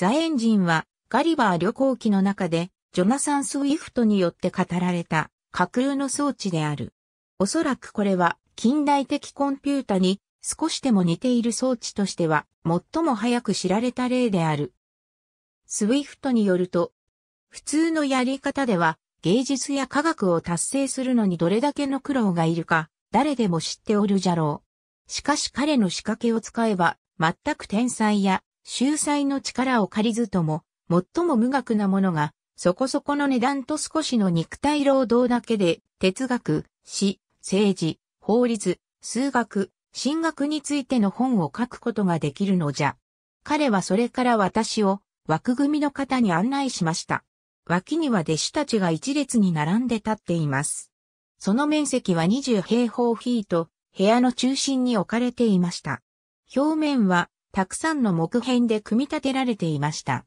ザ・エンジンはガリバー旅行記の中でジョナサン・スウィフトによって語られた架空の装置である。おそらくこれは近代的コンピュータに少しでも似ている装置としては最も早く知られた例である。スウィフトによると、普通のやり方では芸術や科学を達成するのにどれだけの苦労がいるか誰でも知っておるじゃろう。しかし彼の仕掛けを使えば全く天才や秀才の力を借りずとも、最も無学なものが、そこそこの値段と少しの肉体労働だけで、哲学、史、政治、法律、数学、進学についての本を書くことができるのじゃ。彼はそれから私を枠組みの方に案内しました。脇には弟子たちが一列に並んで立っています。その面積は20平方フィート、部屋の中心に置かれていました。表面はたくさんの木片で組み立てられていました。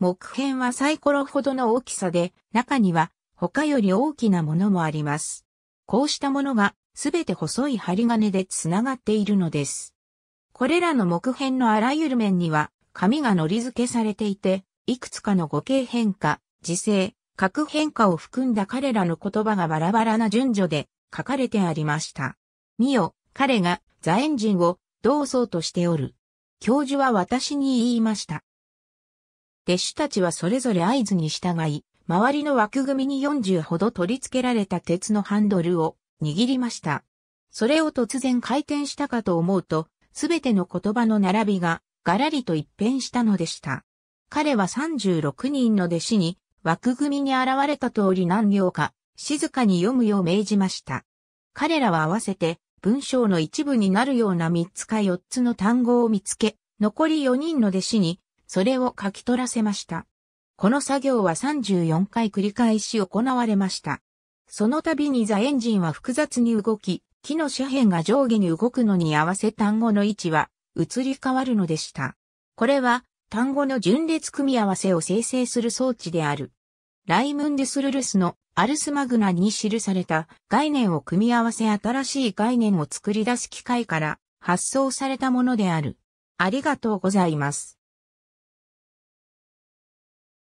木片はサイコロほどの大きさで、中には他より大きなものもあります。こうしたものがすべて細い針金でつながっているのです。これらの木片のあらゆる面には紙がのり付けされていて、いくつかの語形変化、時制、核変化を含んだ彼らの言葉がバラバラな順序で書かれてありました。見よ、彼がザエンジンを同うとしておる。教授は私に言いました。弟子たちはそれぞれ合図に従い、周りの枠組みに40ほど取り付けられた鉄のハンドルを握りました。それを突然回転したかと思うと、すべての言葉の並びがガラリと一変したのでした。彼は36人の弟子に枠組みに現れた通り何行か静かに読むよう命じました。彼らは合わせて文章の一部になるような3つか4つの単語を見つけ、残り4人の弟子に、それを書き取らせました。この作業は34回繰り返し行われました。その度にザエンジンは複雑に動き、木の斜辺が上下に動くのに合わせ単語の位置は移り変わるのでした。これは単語の順列組み合わせを生成する装置である。ライムンデスルルスのアルスマグナに記された概念を組み合わせ新しい概念を作り出す機械から発想されたものである。ありがとうございます。